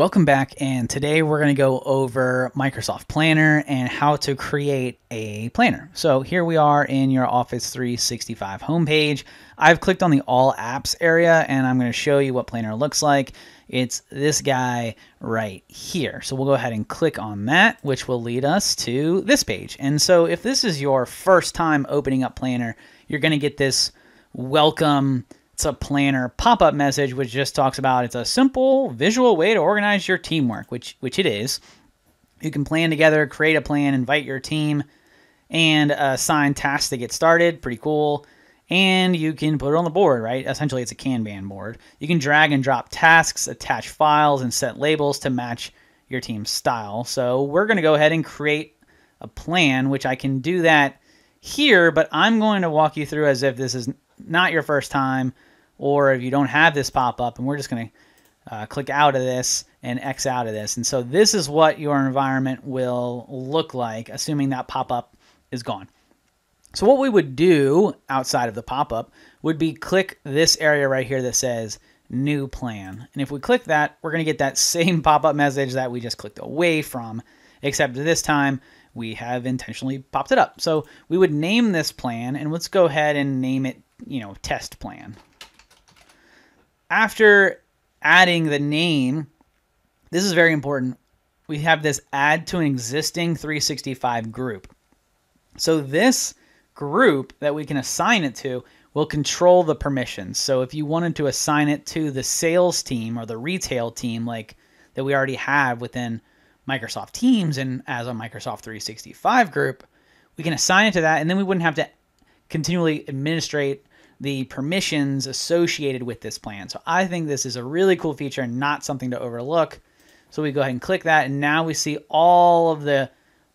Welcome back, and today we're going to go over Microsoft Planner and how to create a planner. So here we are in your Office 365 homepage. I've clicked on the All Apps area, and I'm going to show you what Planner looks like. It's this guy right here. So we'll go ahead and click on that, which will lead us to this page. And so if this is your first time opening up Planner, you're going to get this welcome – it's a planner pop-up message, which just talks about it's a simple visual way to organize your teamwork, which which it is. You can plan together, create a plan, invite your team, and uh, assign tasks to get started. Pretty cool. And you can put it on the board, right? Essentially, it's a Kanban board. You can drag and drop tasks, attach files, and set labels to match your team's style. So we're going to go ahead and create a plan, which I can do that here, but I'm going to walk you through as if this is not your first time or if you don't have this pop up and we're just going to uh, click out of this and X out of this. And so this is what your environment will look like, assuming that pop-up is gone. So what we would do outside of the pop-up would be click this area right here that says new plan. And if we click that, we're going to get that same pop-up message that we just clicked away from, except this time we have intentionally popped it up. So we would name this plan and let's go ahead and name it, you know, test plan after adding the name, this is very important. We have this add to an existing 365 group. So this group that we can assign it to will control the permissions. So if you wanted to assign it to the sales team or the retail team like that we already have within Microsoft Teams and as a Microsoft 365 group, we can assign it to that and then we wouldn't have to continually administrate the permissions associated with this plan. So I think this is a really cool feature and not something to overlook. So we go ahead and click that, and now we see all of the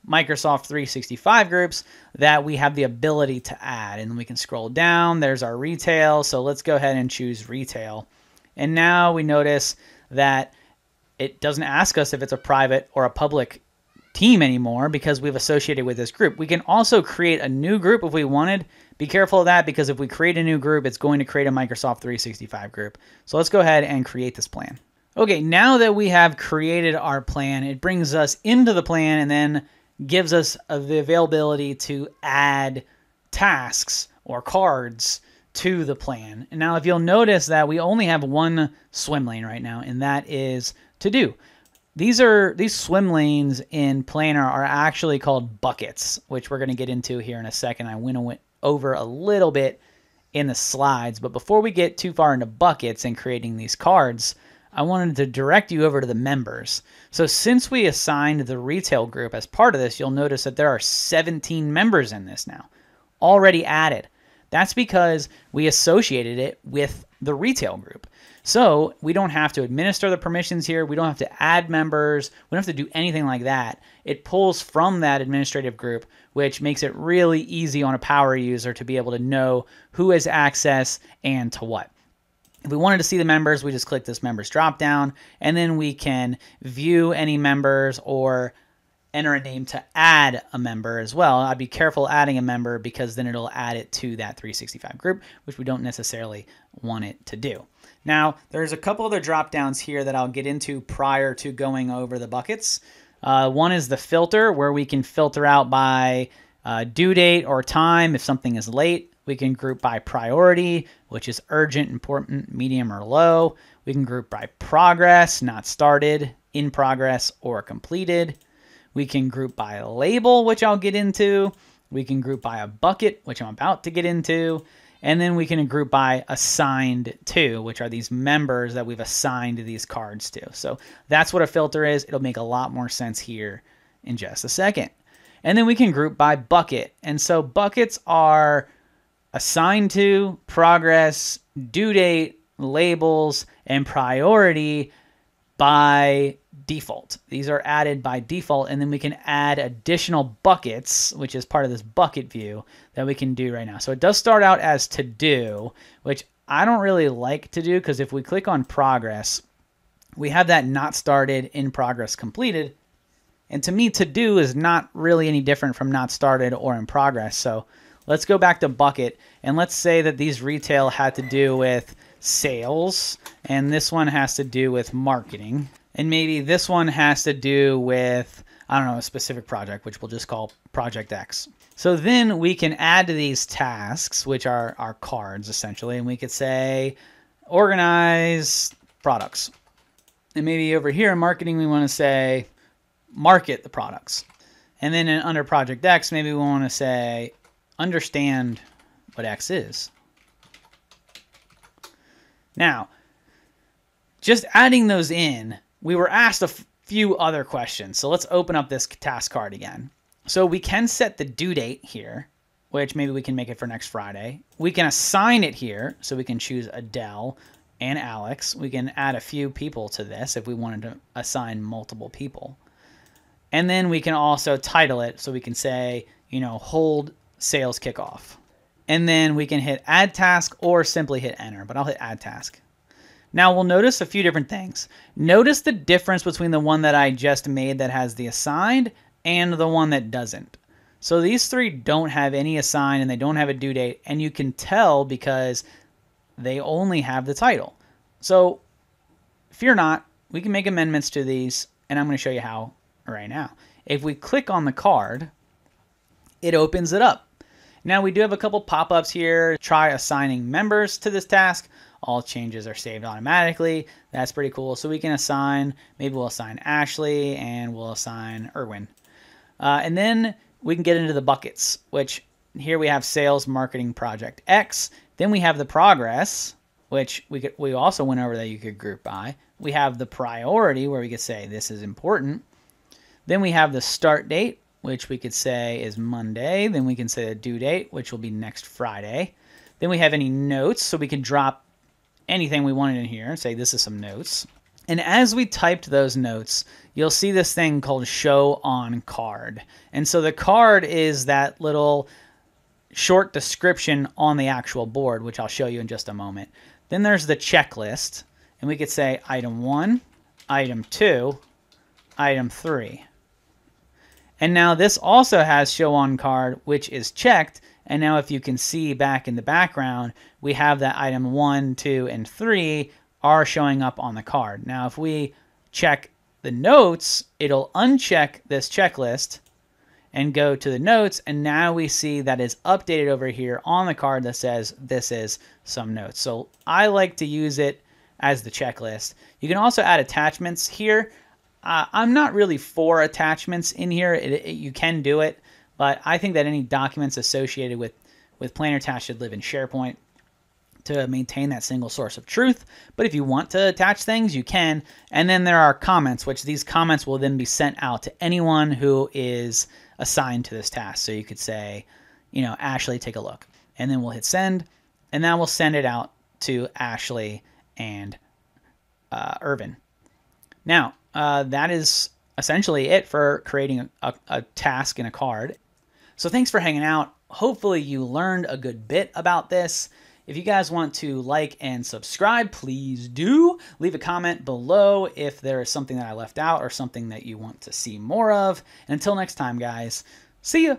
Microsoft 365 groups that we have the ability to add. And we can scroll down. There's our retail. So let's go ahead and choose retail. And now we notice that it doesn't ask us if it's a private or a public team anymore because we've associated with this group. We can also create a new group if we wanted. Be careful of that because if we create a new group, it's going to create a Microsoft 365 group. So let's go ahead and create this plan. Okay, now that we have created our plan, it brings us into the plan and then gives us the availability to add tasks or cards to the plan. And now if you'll notice that we only have one swim lane right now, and that is to do. These are these swim lanes in planar are actually called buckets, which we're going to get into here in a second. I went over a little bit in the slides, but before we get too far into buckets and creating these cards, I wanted to direct you over to the members. So since we assigned the retail group as part of this, you'll notice that there are 17 members in this now, already added. That's because we associated it with the retail group. So we don't have to administer the permissions here. We don't have to add members. We don't have to do anything like that. It pulls from that administrative group, which makes it really easy on a power user to be able to know who has access and to what. If we wanted to see the members, we just click this members drop down, and then we can view any members or enter a name to add a member as well. I'd be careful adding a member because then it'll add it to that 365 group, which we don't necessarily want it to do. Now, there's a couple other drop downs here that I'll get into prior to going over the buckets. Uh, one is the filter, where we can filter out by uh, due date or time if something is late. We can group by priority, which is urgent, important, medium, or low. We can group by progress, not started, in progress, or completed. We can group by label, which I'll get into. We can group by a bucket, which I'm about to get into. And then we can group by assigned to, which are these members that we've assigned these cards to. So that's what a filter is. It'll make a lot more sense here in just a second. And then we can group by bucket. And so buckets are assigned to, progress, due date, labels, and priority by default. These are added by default, and then we can add additional buckets, which is part of this bucket view that we can do right now. So it does start out as to do, which I don't really like to do because if we click on progress, we have that not started in progress completed. And to me, to do is not really any different from not started or in progress. So let's go back to bucket and let's say that these retail had to do with sales, and this one has to do with marketing. And maybe this one has to do with, I don't know, a specific project, which we'll just call Project X. So then we can add to these tasks, which are our cards essentially, and we could say organize products. And maybe over here in marketing, we want to say market the products. And then in, under Project X, maybe we want to say understand what X is now, just adding those in, we were asked a few other questions. So let's open up this task card again. So we can set the due date here, which maybe we can make it for next Friday. We can assign it here, so we can choose Adele and Alex. We can add a few people to this if we wanted to assign multiple people. And then we can also title it so we can say, you know, hold sales kickoff and then we can hit add task or simply hit enter, but I'll hit add task. Now we'll notice a few different things. Notice the difference between the one that I just made that has the assigned and the one that doesn't. So these three don't have any assigned and they don't have a due date and you can tell because they only have the title. So fear not, we can make amendments to these and I'm going to show you how right now. If we click on the card, it opens it up. Now we do have a couple pop-ups here. Try assigning members to this task. All changes are saved automatically. That's pretty cool. So we can assign, maybe we'll assign Ashley and we'll assign Irwin. Uh, and then we can get into the buckets, which here we have sales marketing project X. Then we have the progress, which we could, we also went over that you could group by. We have the priority where we could say this is important. Then we have the start date which we could say is Monday. Then we can say a due date, which will be next Friday. Then we have any notes, so we can drop anything we wanted in here and say this is some notes. And as we typed those notes, you'll see this thing called show on card. And so the card is that little short description on the actual board, which I'll show you in just a moment. Then there's the checklist, and we could say item one, item two, item three. And now this also has show on card, which is checked. And now if you can see back in the background, we have that item one, two, and three are showing up on the card. Now, if we check the notes, it'll uncheck this checklist and go to the notes. And now we see that is updated over here on the card that says this is some notes. So I like to use it as the checklist. You can also add attachments here. Uh, I'm not really for attachments in here. It, it, you can do it, but I think that any documents associated with, with Planner Task should live in SharePoint to maintain that single source of truth. But if you want to attach things, you can. And then there are comments, which these comments will then be sent out to anyone who is assigned to this task. So you could say, you know, Ashley, take a look. And then we'll hit send, and that will send it out to Ashley and uh, Irvin. Now, uh, that is essentially it for creating a, a task in a card. So thanks for hanging out. Hopefully you learned a good bit about this. If you guys want to like and subscribe, please do. Leave a comment below if there is something that I left out or something that you want to see more of. And until next time, guys, see ya.